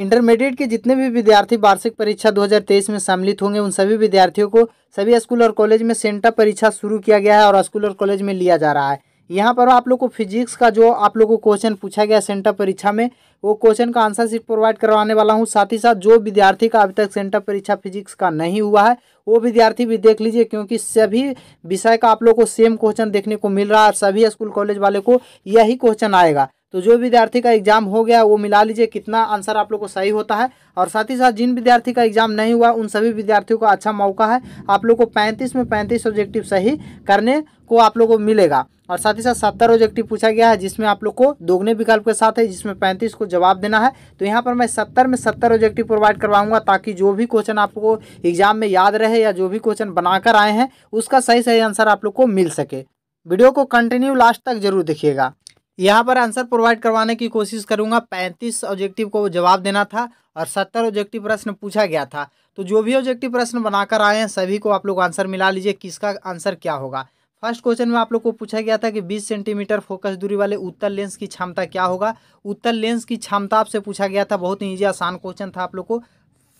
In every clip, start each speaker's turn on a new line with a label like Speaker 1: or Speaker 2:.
Speaker 1: intermediate के जितने भी विद्यार्थी वार्षिक परीक्षा 2023 में सम्मिलित होंगे उन सभी विद्यार्थियों को सभी स्कूल और कॉलेज में सेंटर परीक्षा शुरू किया गया है और स्कूल और कॉलेज में लिया जा रहा है यहाँ पर आप लोग को फिजिक्स का जो आप लोग को क्वेश्चन पूछा गया सेंटर परीक्षा में वो क्वेश्चन का आंसर सीट प्रोवाइड करवाने वाला हूँ साथ ही साथ जो विद्यार्थी का अभी तक सेंटर परीक्षा फिजिक्स का नहीं हुआ है वो विद्यार्थी भी देख लीजिए क्योंकि सभी विषय का आप लोग को सेम क्वेश्चन देखने को मिल रहा है सभी स्कूल कॉलेज वाले को यही क्वेश्चन आएगा तो जो विद्यार्थी का एग्जाम हो गया वो मिला लीजिए कितना आंसर आप लोग को सही होता है और साथ ही साथ जिन विद्यार्थी का एग्जाम नहीं हुआ उन सभी विद्यार्थियों का अच्छा मौका है आप लोग को पैंतीस में पैंतीस ऑब्जेक्टिव सही करने को आप लोग को मिलेगा और साथ ही साथ सत्तर ऑब्जेक्टिव पूछा गया है जिसमें आप लोग को दोगुने विकल्प के साथ है जिसमें पैंतीस को जवाब देना है तो यहाँ पर मैं सत्तर में सत्तर ऑब्जेक्टिव प्रोवाइड करवाऊंगा ताकि जो भी क्वेश्चन आपको एग्जाम में याद रहे या जो भी क्वेश्चन बनाकर आए हैं उसका सही सही आंसर आप लोग को मिल सके वीडियो को कंटिन्यू लास्ट तक जरूर देखिएगा यहाँ पर आंसर प्रोवाइड करवाने की कोशिश करूँगा पैंतीस ऑब्जेक्टिव को जवाब देना था और सत्तर ऑब्जेक्टिव प्रश्न पूछा गया था तो जो भी ऑब्जेक्टिव प्रश्न बनाकर आए हैं सभी को आप लोग आंसर मिला लीजिए किसका आंसर क्या होगा फर्स्ट क्वेश्चन में आप लोग को पूछा गया था कि 20 सेंटीमीटर फोकस दूरी वाले उत्तर लेंस की क्षमता क्या होगा उत्तर लेंस की क्षमता आपसे पूछा गया था बहुत ही ईजी आसान क्वेश्चन था आप लोग को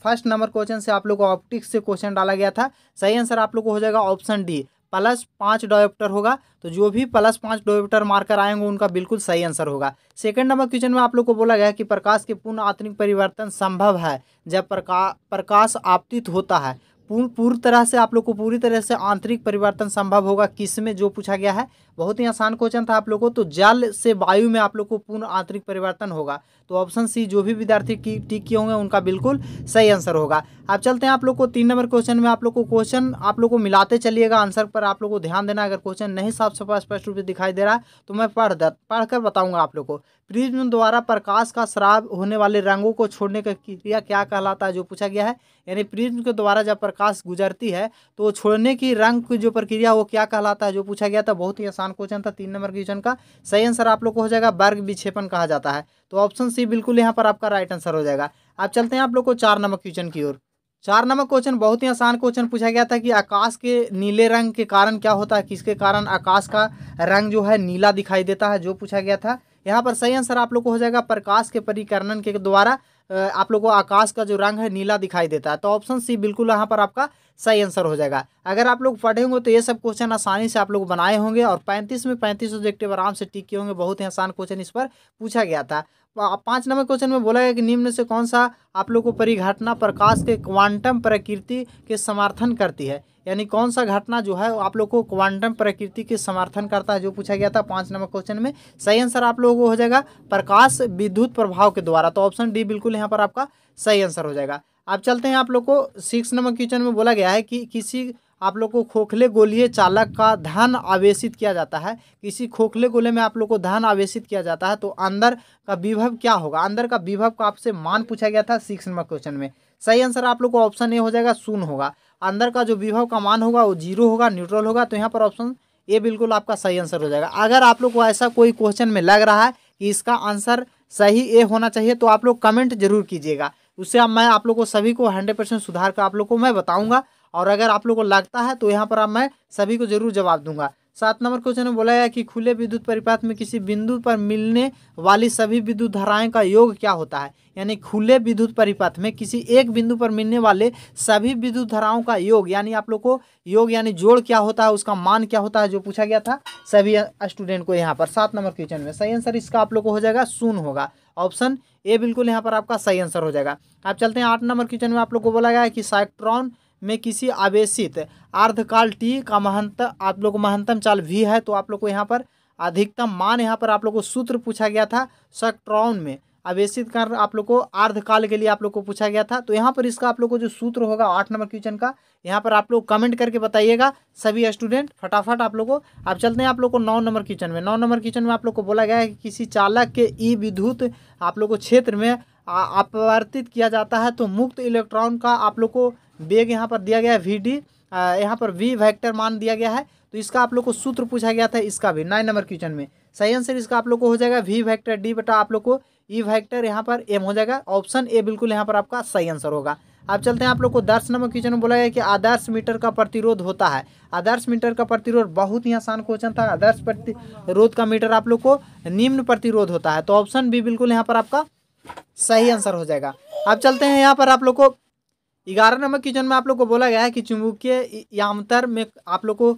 Speaker 1: फर्स्ट नंबर क्वेश्चन से आप लोग को ऑप्टिक्स से क्वेश्चन डाला गया था सही आंसर आप लोग को हो जाएगा ऑप्शन डी प्लस पाँच डायोप्टर होगा तो जो भी प्लस पाँच डायोप्टर मार्कर आएंगे उनका बिल्कुल सही आंसर होगा सेकंड नंबर क्वेश्चन में आप लोग को बोला गया कि प्रकाश के पूर्ण आत्मिक परिवर्तन संभव है जब प्रका प्रकाश आपतित होता है पूर्ण पूरी तरह से आप लोग को पूरी तरह से आंतरिक परिवर्तन संभव होगा किस में जो पूछा गया है बहुत ही आसान क्वेश्चन था आप लोग को तो जल से वायु में आप लोग को पूर्ण आंतरिक परिवर्तन होगा तो ऑप्शन सी जो भी विद्यार्थी की टिक किए होंगे उनका बिल्कुल सही आंसर होगा अब चलते हैं आप लोग को तीन नंबर क्वेश्चन में आप लोग को क्वेश्चन आप लोग को मिलाते चलिएगा आंसर पर आप लोग को ध्यान देना अगर क्वेश्चन नहीं साफ सफा स्पष्ट रूप से दिखाई दे रहा तो मैं पढ़ पढ़ कर बताऊंगा आप लोग को प्रिज्म द्वारा प्रकाश का श्राव होने वाले रंगों को छोड़ने का क्रिया क्या कहलाता है जो पूछा गया है यानी प्रिज्म के द्वारा जब प्रकाश गुजरती है तो छोड़ने की रंग की जो प्रक्रिया वो क्या कहलाता है जो पूछा गया था बहुत ही आसान क्वेश्चन था तीन नंबर क्वेश्चन का सही आंसर आप लोग को हो जाएगा वर्ग विक्षेपण कहा जाता है तो ऑप्शन सी बिल्कुल यहाँ पर आपका राइट आंसर हो जाएगा अब चलते हैं आप लोग को चार नंबर क्वेश्चन की ओर चार नंबर क्वेश्चन बहुत ही आसान क्वेश्चन पूछा गया था कि आकाश के नीले रंग के कारण क्या होता है किसके कारण आकाश का रंग जो है नीला दिखाई देता है जो पूछा गया था यहाँ पर सही आंसर आप लोग को हो जाएगा प्रकाश के परिकरणन के द्वारा आप लोग को आकाश का जो रंग है नीला दिखाई देता है तो ऑप्शन सी बिल्कुल यहाँ पर आपका सही आंसर हो जाएगा अगर आप लोग पढ़े होंगे तो ये सब क्वेश्चन आसानी से आप लोग बनाए होंगे और पैंतीस में पैंतीस ऑब्जेक्टिव आराम से टिक किए होंगे बहुत ही आसान क्वेश्चन इस पर पूछा गया था तो पाँच नंबर क्वेश्चन में बोला गया कि निम्न से कौन सा आप लोग को परिघटना प्रकाश के क्वांटम प्रकृति के समर्थन करती है यानी कौन सा घटना जो है आप लोग को क्वांटम प्रकृति के समर्थन करता है जो पूछा गया था पाँच नंबर क्वेश्चन में सही आंसर आप लोगों को हो जाएगा प्रकाश विद्युत प्रभाव के द्वारा तो ऑप्शन डी बिल्कुल यहाँ पर आपका सही आंसर हो जाएगा अब चलते हैं आप लोग को सिक्स नंबर क्वेश्चन में बोला गया है कि किसी आप लोग को खोखले गोलीय चालक का धन आवेशित किया जाता है किसी खोखले गोले में आप लोग को धन आवेशित किया जाता है तो अंदर का विभव क्या होगा अंदर का विभव का आपसे मान पूछा गया था सिक्स नंबर क्वेश्चन में सही आंसर आप लोग को ऑप्शन ए हो जाएगा शून्य होगा अंदर का जो विभव का मान होगा वो जीरो होगा न्यूट्रल होगा तो यहाँ पर ऑप्शन ए बिल्कुल आपका सही आंसर हो जाएगा अगर आप लोग को ऐसा कोई क्वेश्चन में लग रहा है कि इसका आंसर सही ए होना चाहिए तो आप लोग कमेंट जरूर कीजिएगा उससे मैं आप लोग को सभी को हंड्रेड परसेंट सुधार कर आप लोग को मैं बताऊंगा और अगर आप लोग को लगता है तो यहाँ पर अब मैं सभी को जरूर जवाब दूंगा सात नंबर क्वेश्चन में बोला गया कि खुले विद्युत परिपथ में किसी बिंदु पर मिलने वाली सभी विद्युत धाराएं का योग क्या होता है यानी खुले विद्युत परिपथ में किसी एक बिंदु पर मिलने वाले सभी विद्युत धाराओं का योग यानी आप लोग को योग यानी जोड़ क्या होता है उसका मान क्या होता है जो पूछा गया था सभी स्टूडेंट को यहाँ पर सात नंबर क्वेश्चन में सही आंसर इसका आप लोग को हो जाएगा शून्य होगा ऑप्शन ए बिल्कुल यहाँ पर आपका सही आंसर हो जाएगा आप चलते हैं आठ नंबर क्वेश्चन में आप लोग को बोला गया है कि साइक्ट्रॉन में किसी आवेशित अर्धकाल टी का महंत आप लोग महंतम चाल भी है तो आप लोग को यहाँ पर अधिकतम मान यहाँ पर आप लोग को सूत्र पूछा गया था सक्ट्रॉन में आवेशित कर आप लोग को अर्धकाल के लिए आप लोग को पूछा गया था तो यहाँ पर इसका आप लोग को जो सूत्र होगा आठ नंबर क्वेश्चन का यहाँ पर आप लोग कमेंट करके बताइएगा सभी स्टूडेंट फटाफट आप लोग को अब चलते हैं आप लोग को नौ नंबर क्वेश्चन में नौ नंबर क्वेश्चन में आप लोग को बोला गया है कि किसी चालक के ई विद्युत आप लोग को क्षेत्र में अपवर्तित किया जाता है तो मुक्त इलेक्ट्रॉन का आप लोग को बेग यहाँ पर दिया गया है वी डी यहाँ पर वी वैक्टर मान दिया गया है तो इसका आप लोग को सूत्र पूछा गया था इसका भी नाइन नंबर क्वेश्चन में सही आंसर इसका आप लोग को हो जाएगा वी वैक्टर डी बटा आप लोग को ई e वैक्टर यहाँ पर एम हो जाएगा ऑप्शन ए बिल्कुल यहाँ पर आपका सही आंसर होगा अब चलते हैं आप लोग को दस नंबर क्वेश्चन में बोला गया कि आदर्श मीटर का प्रतिरोध होता है आदर्श मीटर का प्रतिरोध बहुत ही आसान क्वेश्चन था आदर्श प्रतिरोध का मीटर आप लोग को निम्न प्रतिरोध होता है तो ऑप्शन बी बिल्कुल यहाँ पर आपका सही आंसर हो जाएगा अब चलते हैं यहाँ पर आप लोग को ग्यारह नंबर क्वेश्चन में आप लोग को बोला गया है कि चुंबकीय यामतर में आप लोग को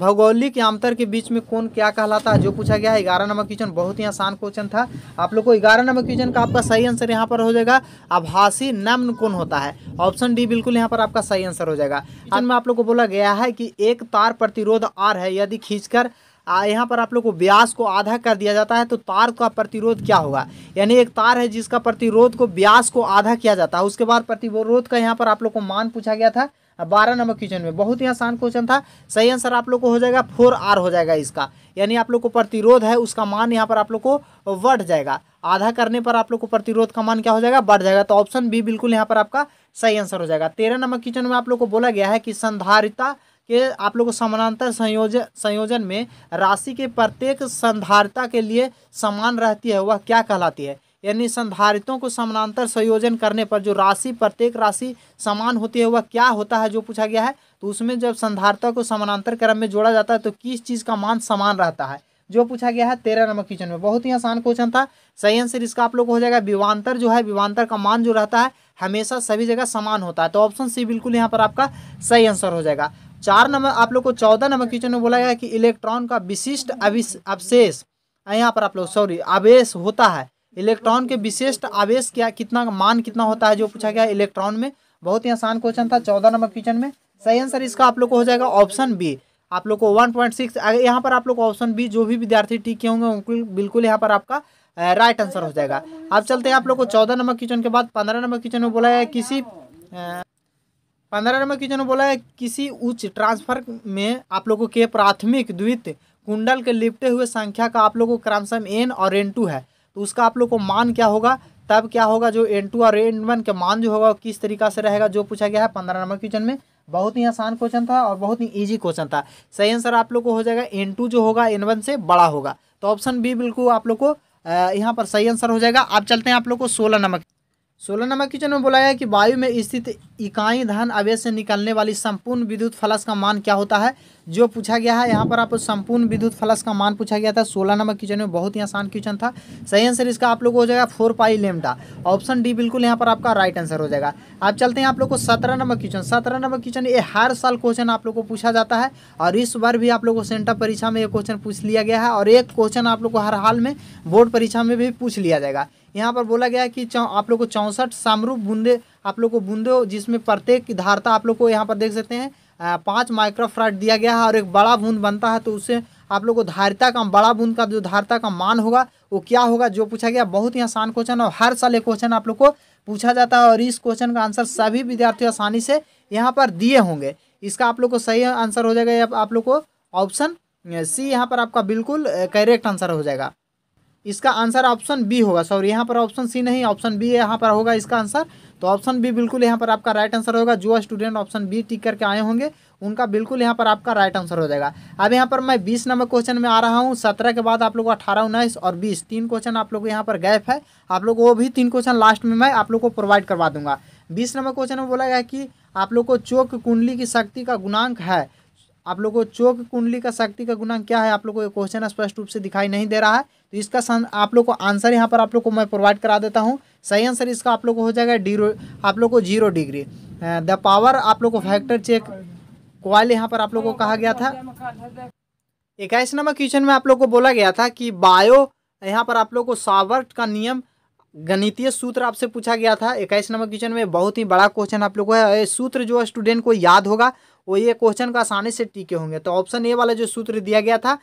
Speaker 1: भौगोलिक यामतर के बीच में कौन क्या कहलाता है जो पूछा गया है ग्यारह नंबर क्वेश्चन बहुत ही आसान क्वेश्चन था आप लोग को ग्यारह नंबर क्वेश्चन का आपका सही आंसर यहाँ पर हो जाएगा आभासी नम्न कौन होता है ऑप्शन डी बिल्कुल यहाँ पर आपका सही आंसर हो जाएगा क्वेश्चन में आप लोग को बोला गया है कि एक तार प्रतिरोध आर है यदि खींचकर यहाँ पर आप लोग को व्यास को आधा कर दिया जाता है तो तार का प्रतिरोध क्या होगा यानी एक तार है जिसका प्रतिरोध को व्यास को आधा किया जाता है उसके बाद प्रतिरोध का यहाँ पर आप लोग को मान पूछा गया था बारह नंबर क्वेश्चन में बहुत ही आसान क्वेश्चन था सही आंसर आप लोग को हो जाएगा फोर आर हो जाएगा इसका यानी आप लोग को प्रतिरोध है उसका मान यहाँ पर आप लोग को बढ़ जाएगा आधा करने पर आप लोग को प्रतिरोध का मान क्या हो जाएगा बढ़ जाएगा तो ऑप्शन बी बिल्कुल यहाँ पर आपका सही आंसर हो जाएगा तेरह नंबर क्वेश्चन में आप लोग को बोला गया है कि संधारिता के आप लोग को समानांतर संयोजन संयोजन में राशि के प्रत्येक संधारिता के लिए समान रहती है वह क्या कहलाती है यानी संधारितों को समानांतर संयोजन करने पर जो राशि प्रत्येक राशि समान होती है वह क्या होता है जो पूछा गया है तो उसमें जब संधारिता को समानांतर क्रम में जोड़ा जाता है तो किस चीज़ का मान समान रहता है जो पूछा गया है तेरह नंबर क्वेश्चन में बहुत ही आसान क्वेश्चन था सही आंसर इसका आप लोग को हो जाएगा विवांतर जो है विवांतर का मान जो रहता है हमेशा सभी जगह समान होता है तो ऑप्शन सी बिल्कुल यहाँ पर आपका सही आंसर हो जाएगा चार नंबर आप लोग को चौदह नंबर क्वेश्चन में बोला गया कि इलेक्ट्रॉन का विशिष्ट अवशेष यहाँ पर आप लोग सॉरी आवेश होता है इलेक्ट्रॉन के विशिष्ट आवेश क्या कितना मान कितना होता है जो पूछा गया इलेक्ट्रॉन में बहुत ही आसान क्वेश्चन था चौदह नंबर क्वेश्चन में सही आंसर इसका आप लोग को हो जाएगा ऑप्शन बी आप लोग को वन पॉइंट सिक्स यहाँ पर आप लोग ऑप्शन बी जो भी विद्यार्थी ठीक किए होंगे उनको बिल्कुल यहाँ पर आपका राइट आंसर हो जाएगा अब चलते हैं आप लोग को चौदह नंबर क्वेश्चन के बाद पंद्रह नंबर क्वेश्चन में बोला गया किसी पंद्रह नंबर क्वेश्चन बोला है किसी उच्च ट्रांसफर में आप लोगों के प्राथमिक द्वितीय कुंडल के लिपटे हुए संख्या का आप लोगों को क्रमशम एन और एन टू है तो उसका आप लोग को मान क्या होगा तब क्या होगा जो एन टू और एन वन के मान जो होगा किस तरीका से रहेगा जो पूछा गया है पंद्रह नंबर क्वेश्चन में बहुत ही आसान क्वेश्चन था और बहुत ही ईजी क्वेश्चन था सही आंसर आप लोग को हो जाएगा एन टू जो होगा एन वन से बड़ा होगा तो ऑप्शन बी बिल्कुल आप लोग को यहाँ पर सही आंसर हो जाएगा आप चलते हैं आप लोग को सोलह नंबर सोलह नंबर क्वेश्चन में बोला गया कि वायु में स्थित इकाई धन आवेश से निकलने वाली संपूर्ण विद्युत फलस का मान क्या होता है जो पूछा गया है यहाँ पर आपको संपूर्ण विद्युत फलस का मान पूछा गया था सोलह नंबर क्वेश्चन में बहुत ही आसान क्वेश्चन था सही आंसर इसका आप लोग हो जाएगा four pi lambda option D बिल्कुल यहाँ पर आपका राइट आंसर हो जाएगा आप चलते हैं आप लोग को सत्रह नंबर क्वेश्चन सत्रह नंबर क्वेश्चन ये हर साल क्वेश्चन आप लोग को पूछा जाता है और इस बार भी आप लोग को सेंटर परीक्षा में ये क्वेश्चन पूछ लिया गया है और एक क्वेश्चन आप लोग को हर हाल में बोर्ड परीक्षा में भी पूछ लिया जाएगा यहाँ पर बोला गया है कि आप लोग को चौंसठ सामरूप बूंदे आप लोग को बूंदे जिसमें प्रत्येक धारता आप लोग को यहाँ पर देख सकते हैं पाँच माइक्रोफ्राइट दिया गया है और एक बड़ा बूंद बनता है तो उससे आप लोग को धारिता का बड़ा बूंद का जो धारिता का मान होगा वो क्या होगा जो पूछा गया बहुत ही आसान क्वेश्चन और हर साल एक क्वेश्चन आप लोग को पूछा जाता है और इस क्वेश्चन का आंसर सभी विद्यार्थी आसानी से यहाँ पर दिए होंगे इसका आप लोग को सही आंसर हो जाएगा आप लोग को ऑप्शन सी यहाँ पर आपका बिल्कुल करेक्ट आंसर हो जाएगा इसका आंसर ऑप्शन बी होगा सॉरी यहाँ पर ऑप्शन सी नहीं ऑप्शन बी यहाँ पर होगा इसका आंसर तो ऑप्शन बी बिल्कुल यहाँ पर आपका राइट आंसर होगा जो स्टूडेंट ऑप्शन बी टिक करके आए होंगे उनका बिल्कुल यहाँ पर आपका राइट आंसर हो जाएगा अब यहाँ पर मैं बीस नंबर क्वेश्चन में आ रहा हूँ सत्रह के बाद आप लोग अठारह उन्नीस और बीस तीन क्वेश्चन आप लोग यहाँ पर गैप है आप लोग वो भी तीन क्वेश्चन लास्ट में मैं आप लोग को प्रोवाइड करवा दूंगा बीस नंबर क्वेश्चन में बोला गया कि आप लोग को चौक कुंडली की शक्ति का गुणांक है आप लोग को चौक कुंडली का शक्ति का गुणांक क्या है आप लोग को ये क्वेश्चन स्पष्ट रूप से दिखाई नहीं दे रहा है तो इसका आप लोग को आंसर यहाँ पर आप लोग को मैं प्रोवाइड करा देता हूँ सही आंसर इसका आप लोग को हो जाएगा डीरो आप लोग को जीरो डिग्री द पावर आप लोग को फैक्टर चेक क्वाल यहाँ पर आप लोग को कहा गया था इक्कीस नंबर क्वेश्चन में आप लोग को बोला गया था कि बायो यहाँ पर आप लोग को सावर्ट का नियम गणितीय सूत्र आपसे पूछा गया था इक्कीस नंबर क्वेश्चन में बहुत ही बड़ा क्वेश्चन आप लोग को है सूत्र जो स्टूडेंट को याद होगा वो ये क्वेश्चन का आसानी से टीके होंगे तो ऑप्शन ए वाला जो सूत्र दिया गया था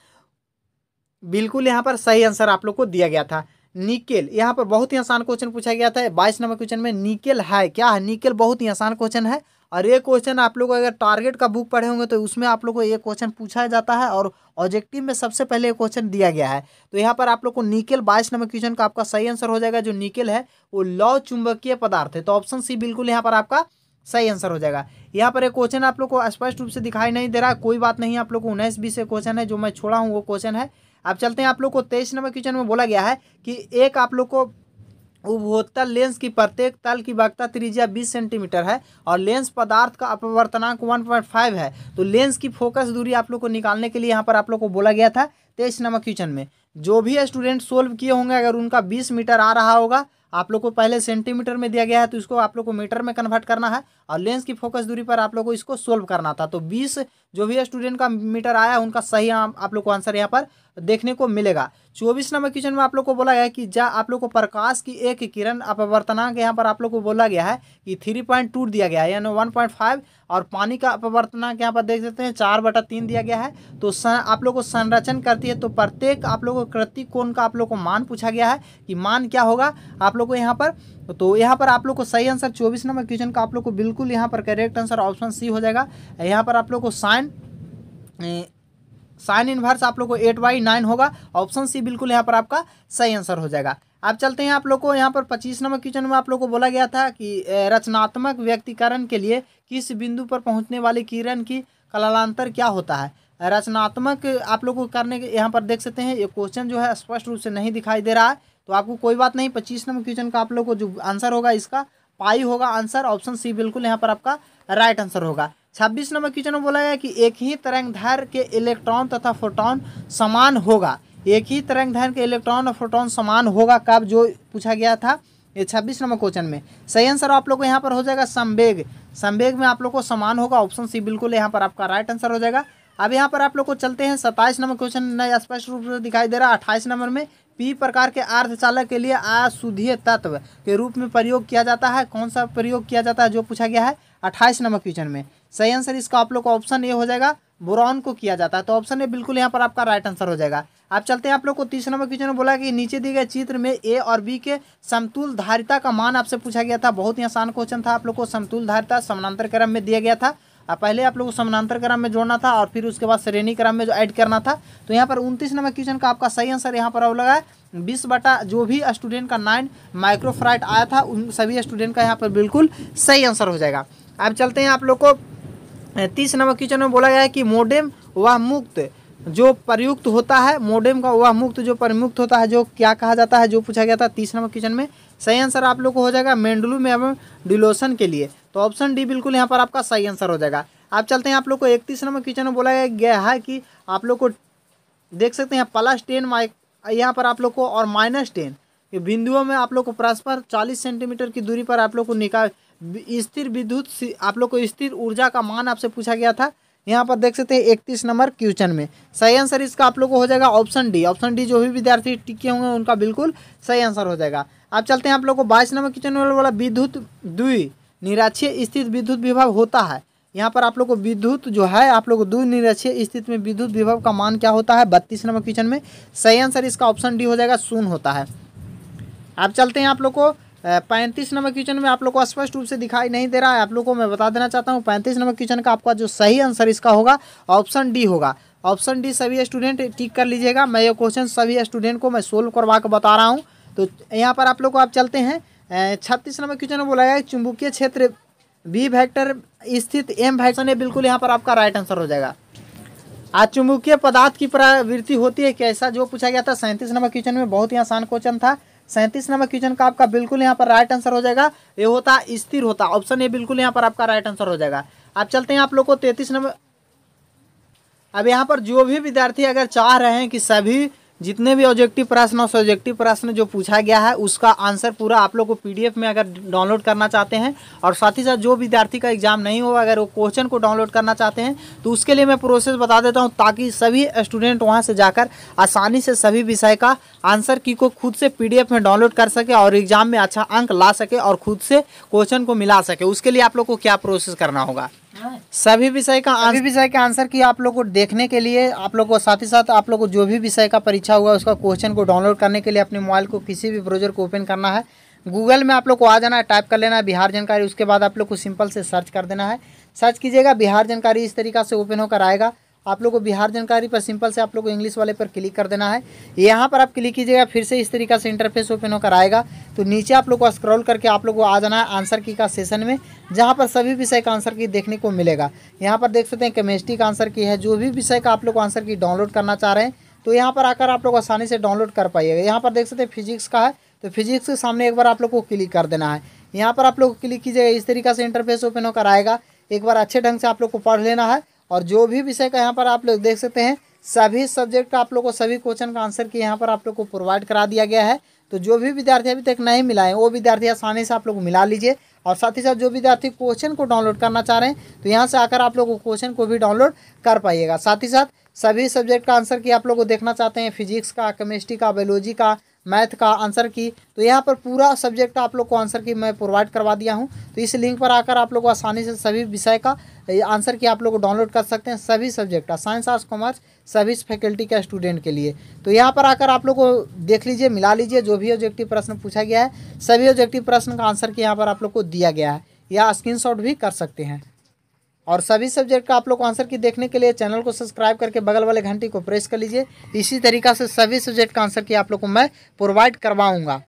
Speaker 1: बिल्कुल यहाँ पर सही आंसर आप लोग को दिया गया था निकेल यहाँ पर बहुत ही आसान क्वेश्चन पूछा गया था बाईस नंबर क्वेश्चन में निकेल है क्या है निकेल बहुत ही आसान क्वेश्चन है और ये क्वेश्चन आप लोग अगर टारगेट का बुक पढ़े होंगे तो उसमें आप लोग को ये क्वेश्चन पूछा जाता है और ऑब्जेक्टिव में सबसे पहले क्वेश्चन दिया गया है तो यहाँ पर आप लोग को निकेल बाईस नंबर क्वेश्चन का आपका सही आंसर हो जाएगा जो निकेल है वो लौ चुंबकीय पदार्थ है तो ऑप्शन सी बिल्कुल यहाँ पर आपका सही आंसर हो जाएगा यहाँ पर एक क्वेश्चन आप लोग को स्पष्ट रूप से दिखाई नहीं दे रहा कोई बात नहीं आप लोग को उन्नीस बीस से क्वेश्चन है जो मैं छोड़ा हूँ वो क्वेश्चन है अब चलते हैं आप लोग को तेईस नंबर क्वेश्चन में बोला गया है कि एक आप लोग को उपभोक्ता लेंस की प्रत्येक तल की वक्ता त्रिज्या 20 सेंटीमीटर है और लेंस पदार्थ का अपवर्तनांक 1.5 है तो लेंस की फोकस दूरी आप लोग को निकालने के लिए यहाँ पर आप लोग को बोला गया था तेईस नंबर क्वेश्चन में जो भी स्टूडेंट सोल्व किए होंगे अगर उनका बीस मीटर आ रहा होगा आप लोग को पहले सेंटीमीटर में दिया गया है तो इसको आप लोग को मीटर में कन्वर्ट करना है और लेंस की फोकस दूरी पर आप लोग को इसको सोल्व करना था तो बीस जो भी स्टूडेंट का मीटर आया उनका सही आप लोग को आंसर यहाँ पर देखने को मिलेगा चौबीस नंबर क्वेश्चन में आप लोग को बोला गया कि जहाँ आप लोग को प्रकाश की एक किरण अपवर्तनांक यहाँ पर आप लोग को बोला गया है कि थ्री पॉइंट टू दिया गया है यानी वन पॉइंट फाइव और पानी का अपवर्तनांक यहाँ पर देख सकते हैं चार बटा तीन दिया गया है तो सन, आप लोग को संरचन करती है तो प्रत्येक आप लोग को कोण का आप लोग को मान पूछा गया है कि मान क्या होगा आप आप लोग को यहाँ पर तो यहाँ पर आप लोग को सही आंसर चौबीस नंबर क्वेश्चन का आप लोग को बिल्कुल यहाँ पर करेक्ट आंसर ऑप्शन सी हो जाएगा यहाँ पर आप लोग को साइन साइन इनवर्स आप लोग को एट बाई नाइन होगा ऑप्शन सी बिल्कुल यहाँ पर आपका सही आंसर हो जाएगा अब चलते हैं आप लोग को यहाँ पर पच्चीस नंबर क्वेश्चन में आप लोग को बोला गया था कि रचनात्मक व्यक्तिकरण के लिए किस बिंदु पर पहुँचने वाले किरण की कलांतर क्या होता है रचनात्मक आप लोग को करने के यहाँ पर देख सकते हैं ये क्वेश्चन जो है स्पष्ट रूप से नहीं दिखाई दे रहा है तो आपको कोई बात नहीं पच्चीस नंबर क्वेश्चन का आप लोग को जो आंसर होगा इसका पाई होगा आंसर ऑप्शन सी बिल्कुल यहाँ पर आपका राइट आंसर होगा छब्बीस नंबर क्वेश्चन में बोला गया कि एक ही तरंगधार के इलेक्ट्रॉन तथा फोटोन समान होगा एक ही तरंगधार के इलेक्ट्रॉन और फोटोन समान होगा कब जो पूछा गया था ये छब्बीस नंबर क्वेश्चन में सही आंसर आप लोग को यहाँ पर हो जाएगा संवेग संवेग में आप लोग को समान होगा ऑप्शन सी बिल्कुल यहाँ पर आपका राइट आंसर हो जाएगा अब यहाँ पर आप लोग को चलते हैं सत्ताईस नंबर क्वेश्चन स्पष्ट रूप से दिखाई दे रहा है अट्ठाईस नंबर में पी प्रकार के चालक के लिए अशुद्धीय तत्व के रूप में प्रयोग किया जाता है कौन सा प्रयोग किया जाता है जो पूछा गया है अट्ठाईस नंबर क्वेश्चन में सही आंसर इसका आप लोग का ऑप्शन ए हो जाएगा बोरॉन को किया जाता है तो ऑप्शन ए बिल्कुल यहाँ पर आपका राइट आंसर हो जाएगा आप चलते हैं आप लोग को तीस नंबर क्वेश्चन में बोला कि नीचे दिए गए चित्र में ए और बी के समतुल धारिता का मान आपसे पूछा गया था बहुत ही आसान क्वेश्चन था आप लोग को समतुल धारिता समानांतर क्रम में दिया गया था पहले आप लोग को समानांतर क्रम में जोड़ना था और फिर उसके बाद श्रेणी क्रम में जो ऐड करना था तो यहाँ पर उनतीस नंबर क्वेश्चन का आपका सही आंसर यहाँ पर अब लगा है बीस बटा जो भी स्टूडेंट का नाइन माइक्रोफ्राइट आया था उन सभी स्टूडेंट का यहाँ पर बिल्कुल सही आंसर हो जाएगा अब चलते हैं आप लोग को तीस नंबर क्वेश्चन में बोला गया है कि मोडेम वह मुक्त जो प्रयुक्त होता है मोडेम का वह मुक्त जो प्रमुक्त होता है जो क्या कहा जाता है जो पूछा गया था तीस नंबर क्वेश्चन में सही आंसर आप लोग को हो जाएगा मेंडलू में एवं डिलोशन के लिए तो ऑप्शन डी बिल्कुल यहाँ पर आपका सही आंसर हो जाएगा आप चलते हैं आप लोग को इकतीस नंबर क्वेश्चन में बोला गया है कि आप लोग को देख सकते हैं प्लस टेन माइक यहाँ पर आप लोग को और माइनस टेन बिंदुओं में आप लोग को परस्पर चालीस सेंटीमीटर की दूरी पर आप लोग को निकाल स्थिर विद्युत आप लोग को स्थिर ऊर्जा का मान आपसे पूछा गया था यहाँ पर देख सकते हैं इकतीस नंबर क्वेश्चन में सही आंसर इसका आप लोग को हो जाएगा ऑप्शन डी ऑप्शन डी जो भी विद्यार्थी टिके होंगे उनका बिल्कुल सही आंसर हो जाएगा आप चलते हैं आप लोग को बाईस नंबर क्वेश्चन वाला विद्युत दुई निराक्षीय स्थित विद्युत विभव होता है यहाँ पर आप लोग को विद्युत जो है आप लोग को दो निरक्षीय में विद्युत विभव का मान क्या होता है बत्तीस नंबर क्वेश्चन में सही आंसर इसका ऑप्शन डी हो जाएगा शून्य होता है आप चलते हैं आप लोग को पैंतीस नंबर क्वेश्चन में आप लोग को स्पष्ट रूप से दिखाई नहीं दे रहा है आप लोग को मैं बता देना चाहता हूँ पैंतीस नंबर क्वेश्चन का आपका जो सही आंसर इसका होगा ऑप्शन डी होगा ऑप्शन डी सभी स्टूडेंट टिक कर लीजिएगा मैं ये क्वेश्चन सभी स्टूडेंट को मैं सोल्व करवा के बता रहा हूँ तो यहाँ पर आप लोग को आप चलते हैं छत्तीस नंबर क्वेश्चन में बोला गया चुंबकीय क्षेत्र बी वेक्टर स्थित एम वेक्टर बिल्कुल यहाँ पर आपका राइट आंसर हो जाएगा आज चुंबकीय पदार्थ की प्रवृत्ति होती है कैसा जो पूछा गया था सैंतीस नंबर क्वेश्चन में बहुत ही आसान क्वेश्चन था सैंतीस नंबर क्वेश्चन का आपका बिल्कुल यहाँ पर राइट आंसर हो जाएगा ये होता स्थिर होता ऑप्शन ए बिल्कुल यहाँ पर आपका राइट आंसर हो जाएगा आप चलते हैं आप लोग को तैतीस नंबर अब यहाँ पर जो भी विद्यार्थी अगर चाह रहे हैं कि सभी जितने भी ऑब्जेक्टिव प्रश्न और सब्जेक्टिव प्रश्न जो पूछा गया है उसका आंसर पूरा आप लोग को पीडीएफ में अगर डाउनलोड करना चाहते हैं और साथ ही साथ जो विद्यार्थी का एग्जाम नहीं हुआ अगर वो क्वेश्चन को डाउनलोड करना चाहते हैं तो उसके लिए मैं प्रोसेस बता देता हूँ ताकि सभी स्टूडेंट वहाँ से जाकर आसानी से सभी विषय का आंसर की को खुद से पी में डाउनलोड कर सके और एग्जाम में अच्छा अंक ला सके और खुद से क्वेश्चन को मिला सके उसके लिए आप लोग को क्या प्रोसेस करना होगा सभी विषय का सभी विषय का आंसर की आप लोग को देखने के लिए आप लोगों को साथ ही साथ आप लोग को जो भी विषय का परीक्षा हुआ उसका क्वेश्चन को डाउनलोड करने के लिए अपने मोबाइल को किसी भी ब्राउजर को ओपन करना है गूगल में आप लोग को आ जाना है टाइप कर लेना है बिहार जानकारी उसके बाद आप लोग को सिंपल से सर्च कर देना है सर्च कीजिएगा बिहार जानकारी इस तरीका से ओपन होकर आएगा आप लोग को बिहार जानकारी पर सिंपल से आप लोग को इंग्लिश वाले पर क्लिक कर देना है यहाँ पर आप क्लिक कीजिएगा फिर से इस तरीका से इंटरफेस ओपन होकर आएगा तो नीचे आप लोग को स्क्रॉल करके आप लोग को आ जाना है आंसर की का सेशन में जहाँ पर सभी विषय का आंसर की देखने को मिलेगा यहाँ पर देख सकते हैं केमिस्ट्री का आंसर की है जो भी विषय का आप लोग आंसर की डाउनलोड करना चाह रहे हैं तो यहाँ पर आकर आप लोग आसानी से डाउनलोड कर पाइएगा यहाँ पर देख सकते हैं फिजिक्स का है तो फिजिक्स के सामने एक बार आप लोग को क्लिक कर देना है यहाँ पर आप लोग क्लिक कीजिएगा इस तरीका से इंटरफेस ओपन होकर आएगा एक बार अच्छे ढंग से आप लोग को पढ़ लेना है और जो भी विषय का यहाँ पर आप लोग देख सकते हैं सभी सब्जेक्ट का आप लोग को सभी क्वेश्चन का आंसर की यहाँ पर आप लोग को प्रोवाइड करा दिया गया है तो जो भी विद्यार्थी अभी तक नहीं मिला है वो विद्यार्थी आसानी से आप लोग मिला लीजिए और साथ ही साथ जो विद्यार्थी क्वेश्चन को डाउनलोड करना चाह रहे हैं तो यहाँ से आकर आप लोग क्वेश्चन को भी डाउनलोड कर पाइएगा साथ ही साथ सभी सब्जेक्ट का आंसर की आप लोग को देखना चाहते हैं फिजिक्स का केमिस्ट्री का बायोलॉजी का मैथ का आंसर की तो यहाँ पर पूरा सब्जेक्ट आप लोग को आंसर की मैं प्रोवाइड करवा दिया हूँ तो इस लिंक पर आकर आप लोग आसानी से सभी विषय का आंसर की आप लोग डाउनलोड कर सकते हैं सभी सब्जेक्ट का साइंस आर्ट्स कॉमर्स सभी फैकल्टी का स्टूडेंट के लिए तो यहाँ पर आकर आप लोग को देख लीजिए मिला लीजिए जो भी ऑब्जेक्टिव प्रश्न पूछा गया है सभी ऑब्जेक्टिव प्रश्न का आंसर की यहाँ पर आप लोग को दिया गया है या स्क्रीन भी कर सकते हैं और सभी सब्जेक्ट का आप लोग आंसर की देखने के लिए चैनल को सब्सक्राइब करके बगल वाले घंटी को प्रेस कर लीजिए इसी तरीका से सभी सब्जेक्ट का आंसर की आप लोग को मैं प्रोवाइड करवाऊँगा